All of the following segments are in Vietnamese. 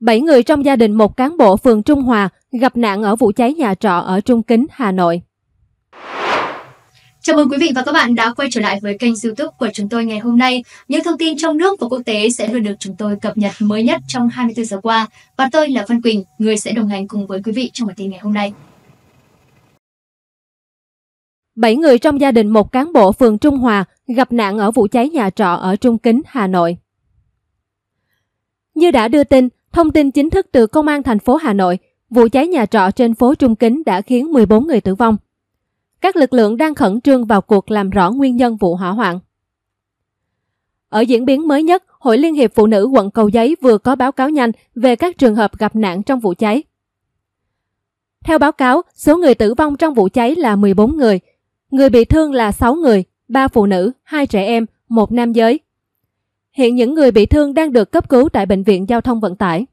7 người trong gia đình một cán bộ phường Trung Hòa gặp nạn ở vụ cháy nhà trọ ở Trung Kính, Hà Nội. Chào mừng quý vị và các bạn đã quay trở lại với kênh youtube của chúng tôi ngày hôm nay. Những thông tin trong nước và quốc tế sẽ luôn được chúng tôi cập nhật mới nhất trong 24 giờ qua. Và tôi là Văn Quỳnh, người sẽ đồng hành cùng với quý vị trong bản tin ngày hôm nay. Bảy người trong gia đình một cán bộ phường Trung Hòa gặp nạn ở vụ cháy nhà trọ ở Trung Kính, Hà Nội. Như đã đưa tin, Thông tin chính thức từ Công an thành phố Hà Nội, vụ cháy nhà trọ trên phố Trung Kính đã khiến 14 người tử vong. Các lực lượng đang khẩn trương vào cuộc làm rõ nguyên nhân vụ hỏa hoạn. Ở diễn biến mới nhất, Hội Liên hiệp Phụ nữ quận Cầu Giấy vừa có báo cáo nhanh về các trường hợp gặp nạn trong vụ cháy. Theo báo cáo, số người tử vong trong vụ cháy là 14 người, người bị thương là 6 người, 3 phụ nữ, 2 trẻ em, 1 nam giới. Hiện những người bị thương đang được cấp cứu tại Bệnh viện Giao thông Vận tải.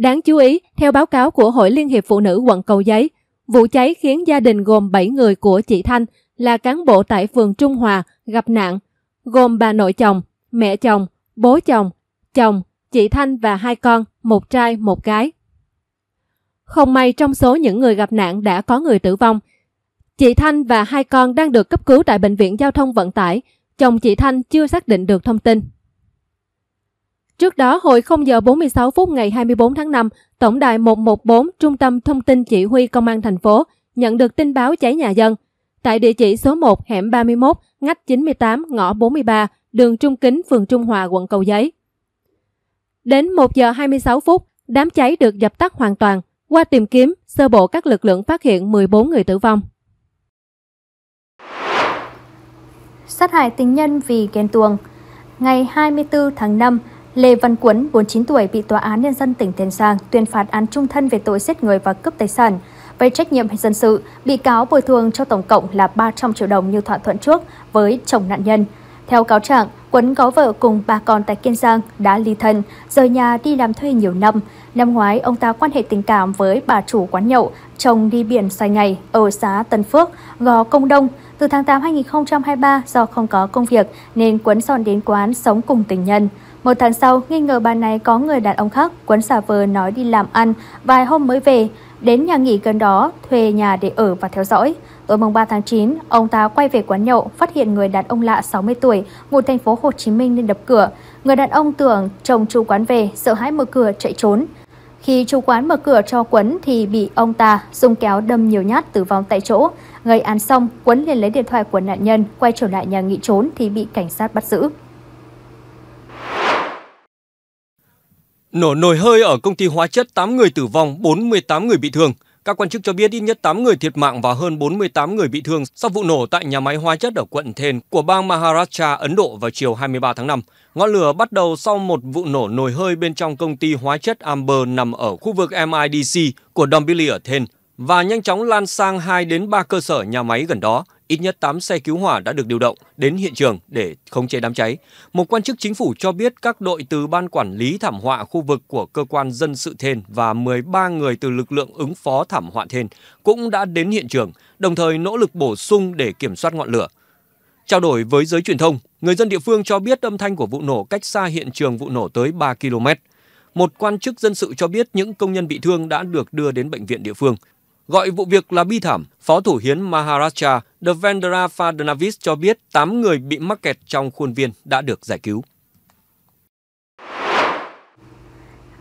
Đáng chú ý, theo báo cáo của Hội Liên hiệp Phụ nữ quận Cầu Giấy, vụ cháy khiến gia đình gồm 7 người của chị Thanh là cán bộ tại phường Trung Hòa gặp nạn, gồm bà nội chồng, mẹ chồng, bố chồng, chồng, chị Thanh và hai con, một trai, một gái. Không may trong số những người gặp nạn đã có người tử vong. Chị Thanh và hai con đang được cấp cứu tại Bệnh viện Giao thông Vận tải. Chồng chị Thanh chưa xác định được thông tin. Trước đó, hồi 0 giờ 46 phút ngày 24 tháng 5, Tổng đài 114 Trung tâm Thông tin Chỉ huy Công an thành phố nhận được tin báo cháy nhà dân. Tại địa chỉ số 1 hẻm 31, ngách 98, ngõ 43, đường Trung Kính, phường Trung Hòa, quận Cầu Giấy. Đến 1 giờ 26 phút, đám cháy được dập tắt hoàn toàn. Qua tìm kiếm, sơ bộ các lực lượng phát hiện 14 người tử vong. Sát hại tình nhân vì ghen tuồng Ngày 24 tháng 5, Lê Văn Quấn, 49 tuổi, bị Tòa án Nhân dân tỉnh Tiền Giang tuyên phạt án trung thân về tội giết người và cướp tài sản. Về trách nhiệm dân sự, bị cáo bồi thường cho tổng cộng là 300 triệu đồng như thỏa thuận trước với chồng nạn nhân. Theo cáo trạng, Quấn có vợ cùng ba con tại Kiên Giang, đã ly thân, rời nhà đi làm thuê nhiều năm. Năm ngoái, ông ta quan hệ tình cảm với bà chủ quán nhậu, chồng đi biển sai ngày ở xã Tân Phước, Gò Công Đông. Từ tháng 8 2023, do không có công việc nên Quấn son đến quán sống cùng tình nhân. Một tháng sau, nghi ngờ bà này có người đàn ông khác quấn xà vờ nói đi làm ăn, vài hôm mới về, đến nhà nghỉ gần đó, thuê nhà để ở và theo dõi. Tối mùng 3 tháng 9, ông ta quay về quán nhậu, phát hiện người đàn ông lạ 60 tuổi, ngụ thành phố Hồ Chí Minh nên đập cửa. Người đàn ông tưởng chồng chủ quán về, sợ hãi mở cửa chạy trốn. Khi chủ quán mở cửa cho Quấn thì bị ông ta dùng kéo đâm nhiều nhát tử vong tại chỗ. Gây án xong, Quấn liền lấy điện thoại của nạn nhân, quay trở lại nhà nghỉ trốn thì bị cảnh sát bắt giữ. Nổ nồi hơi ở công ty hóa chất 8 người tử vong, 48 người bị thương. Các quan chức cho biết ít nhất 8 người thiệt mạng và hơn 48 người bị thương sau vụ nổ tại nhà máy hóa chất ở quận Thên của bang Maharashtra, Ấn Độ vào chiều 23 tháng 5. Ngọn lửa bắt đầu sau một vụ nổ nồi hơi bên trong công ty hóa chất Amber nằm ở khu vực MIDC của Dombili ở Thên và nhanh chóng lan sang 2 đến 3 cơ sở nhà máy gần đó. Ít nhất 8 xe cứu hỏa đã được điều động đến hiện trường để khống chế đám cháy. Một quan chức chính phủ cho biết các đội từ Ban Quản lý Thảm họa khu vực của cơ quan dân sự Thên và 13 người từ lực lượng ứng phó thảm họa Thên cũng đã đến hiện trường, đồng thời nỗ lực bổ sung để kiểm soát ngọn lửa. Trao đổi với giới truyền thông, người dân địa phương cho biết âm thanh của vụ nổ cách xa hiện trường vụ nổ tới 3 km. Một quan chức dân sự cho biết những công nhân bị thương đã được đưa đến bệnh viện địa phương. Gọi vụ việc là bi thảm, Phó Thủ hiến Maharashtra Devendra Fadnavis cho biết 8 người bị mắc kẹt trong khuôn viên đã được giải cứu.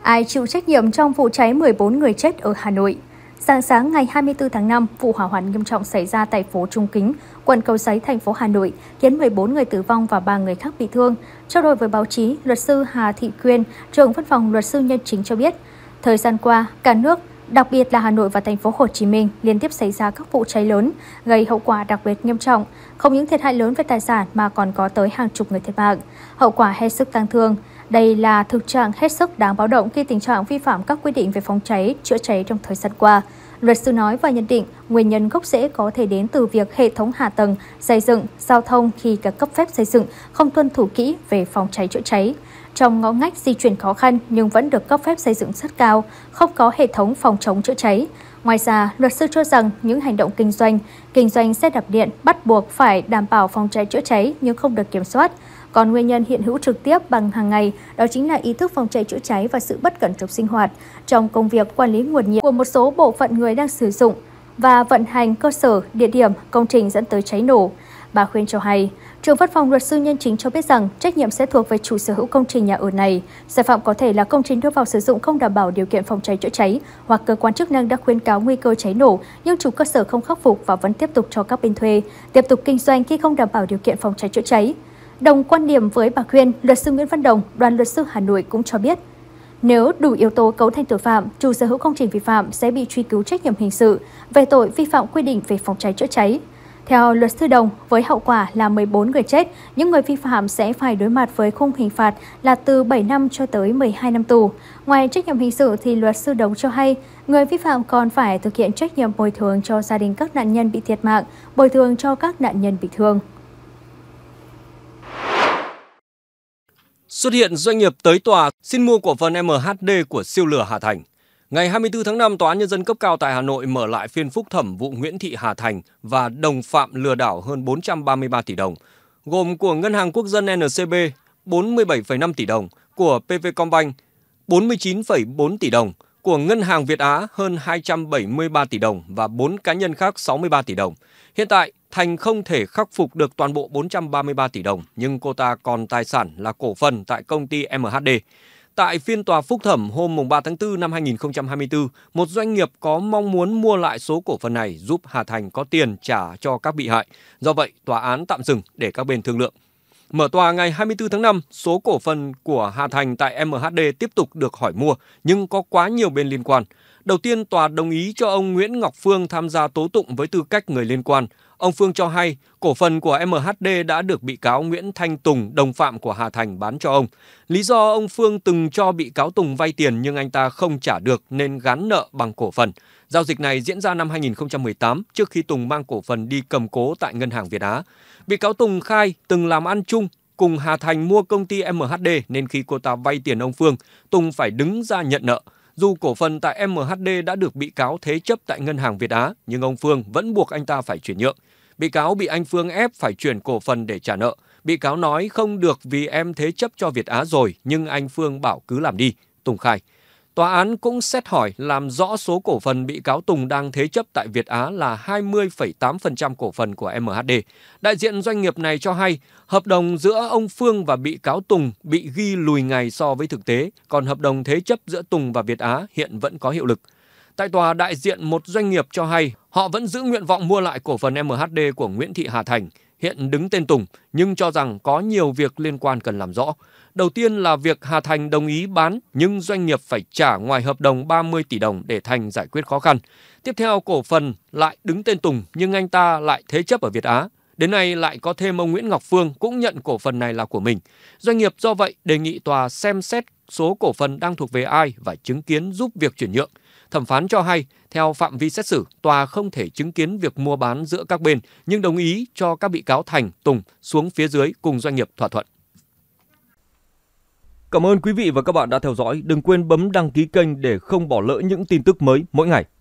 Ai chịu trách nhiệm trong vụ cháy 14 người chết ở Hà Nội? Sáng sáng ngày 24 tháng 5, vụ hỏa hoạn nghiêm trọng xảy ra tại phố Trung Kính, quận Cầu Giấy, thành phố Hà Nội, khiến 14 người tử vong và 3 người khác bị thương. Trao đổi với báo chí, luật sư Hà Thị Quyên, trưởng văn phòng luật sư nhân chính cho biết, thời gian qua, cả nước Đặc biệt là Hà Nội và thành phố Hồ Chí Minh liên tiếp xảy ra các vụ cháy lớn, gây hậu quả đặc biệt nghiêm trọng, không những thiệt hại lớn về tài sản mà còn có tới hàng chục người thiệt mạng, hậu quả hết sức tăng thương. Đây là thực trạng hết sức đáng báo động khi tình trạng vi phạm các quy định về phòng cháy, chữa cháy trong thời gian qua Luật sư nói và nhận định nguyên nhân gốc rễ có thể đến từ việc hệ thống hạ tầng, xây dựng, giao thông khi các cấp phép xây dựng không tuân thủ kỹ về phòng cháy chữa cháy. Trong ngõ ngách di chuyển khó khăn nhưng vẫn được cấp phép xây dựng rất cao, không có hệ thống phòng chống chữa cháy. Ngoài ra, luật sư cho rằng những hành động kinh doanh, kinh doanh xe đạp điện bắt buộc phải đảm bảo phòng cháy chữa cháy nhưng không được kiểm soát. Còn nguyên nhân hiện hữu trực tiếp bằng hàng ngày đó chính là ý thức phòng cháy chữa cháy và sự bất cẩn trong sinh hoạt trong công việc quản lý nguồn nhiệt của một số bộ phận người đang sử dụng và vận hành cơ sở, địa điểm, công trình dẫn tới cháy nổ. Bà Khuyên cho hay, Trường Văn phòng Luật sư Nhân chính cho biết rằng trách nhiệm sẽ thuộc về chủ sở hữu công trình nhà ở này. Sai phạm có thể là công trình đưa vào sử dụng không đảm bảo điều kiện phòng cháy chữa cháy hoặc cơ quan chức năng đã khuyến cáo nguy cơ cháy nổ nhưng chủ cơ sở không khắc phục và vẫn tiếp tục cho các bên thuê tiếp tục kinh doanh khi không đảm bảo điều kiện phòng cháy chữa cháy. Đồng quan điểm với bà Khuyên, luật sư Nguyễn Văn Đồng, đoàn luật sư Hà Nội cũng cho biết, nếu đủ yếu tố cấu thành tội phạm, chủ sở hữu công trình vi phạm sẽ bị truy cứu trách nhiệm hình sự về tội vi phạm quy định về phòng cháy chữa cháy. Theo luật sư Đồng, với hậu quả là 14 người chết, những người vi phạm sẽ phải đối mặt với khung hình phạt là từ 7 năm cho tới 12 năm tù. Ngoài trách nhiệm hình sự thì luật sư Đồng cho hay, người vi phạm còn phải thực hiện trách nhiệm bồi thường cho gia đình các nạn nhân bị thiệt mạng, bồi thường cho các nạn nhân bị thương. Xuất hiện doanh nghiệp tới tòa xin mua cổ phần MHD của siêu lửa Hà Thành. Ngày 24 tháng 5, Tòa án Nhân dân cấp cao tại Hà Nội mở lại phiên phúc thẩm vụ Nguyễn Thị Hà Thành và đồng phạm lừa đảo hơn 433 tỷ đồng, gồm của Ngân hàng Quốc dân NCB 47,5 tỷ đồng, của PV Combank 49,4 tỷ đồng, của Ngân hàng Việt Á hơn 273 tỷ đồng và 4 cá nhân khác 63 tỷ đồng. Hiện tại, Thành không thể khắc phục được toàn bộ 433 tỷ đồng, nhưng cô ta còn tài sản là cổ phần tại công ty MHD. Tại phiên tòa phúc thẩm hôm 3 tháng 4 năm 2024, một doanh nghiệp có mong muốn mua lại số cổ phần này giúp Hà Thành có tiền trả cho các bị hại. Do vậy, tòa án tạm dừng để các bên thương lượng. Mở tòa ngày 24 tháng 5, số cổ phần của Hà Thành tại MHD tiếp tục được hỏi mua, nhưng có quá nhiều bên liên quan. Đầu tiên, tòa đồng ý cho ông Nguyễn Ngọc Phương tham gia tố tụng với tư cách người liên quan. Ông Phương cho hay, cổ phần của MHD đã được bị cáo Nguyễn Thanh Tùng, đồng phạm của Hà Thành bán cho ông. Lý do ông Phương từng cho bị cáo Tùng vay tiền nhưng anh ta không trả được nên gán nợ bằng cổ phần. Giao dịch này diễn ra năm 2018 trước khi Tùng mang cổ phần đi cầm cố tại Ngân hàng Việt Á. Bị cáo Tùng khai từng làm ăn chung cùng Hà Thành mua công ty MHD nên khi cô ta vay tiền ông Phương, Tùng phải đứng ra nhận nợ. Dù cổ phần tại MHD đã được bị cáo thế chấp tại Ngân hàng Việt Á, nhưng ông Phương vẫn buộc anh ta phải chuyển nhượng. Bị cáo bị anh Phương ép phải chuyển cổ phần để trả nợ. Bị cáo nói không được vì em thế chấp cho Việt Á rồi, nhưng anh Phương bảo cứ làm đi. Tùng khai. Tòa án cũng xét hỏi làm rõ số cổ phần bị cáo Tùng đang thế chấp tại Việt Á là 20,8% cổ phần của MHD. Đại diện doanh nghiệp này cho hay hợp đồng giữa ông Phương và bị cáo Tùng bị ghi lùi ngày so với thực tế, còn hợp đồng thế chấp giữa Tùng và Việt Á hiện vẫn có hiệu lực. Tại tòa, đại diện một doanh nghiệp cho hay họ vẫn giữ nguyện vọng mua lại cổ phần MHD của Nguyễn Thị Hà Thành, hiện đứng tên Tùng, nhưng cho rằng có nhiều việc liên quan cần làm rõ. Đầu tiên là việc Hà Thành đồng ý bán nhưng doanh nghiệp phải trả ngoài hợp đồng 30 tỷ đồng để Thành giải quyết khó khăn. Tiếp theo cổ phần lại đứng tên Tùng nhưng anh ta lại thế chấp ở Việt Á. Đến nay lại có thêm ông Nguyễn Ngọc Phương cũng nhận cổ phần này là của mình. Doanh nghiệp do vậy đề nghị tòa xem xét số cổ phần đang thuộc về ai và chứng kiến giúp việc chuyển nhượng. Thẩm phán cho hay, theo phạm vi xét xử, tòa không thể chứng kiến việc mua bán giữa các bên, nhưng đồng ý cho các bị cáo Thành, Tùng xuống phía dưới cùng doanh nghiệp thỏa thuận. Cảm ơn quý vị và các bạn đã theo dõi. Đừng quên bấm đăng ký kênh để không bỏ lỡ những tin tức mới mỗi ngày.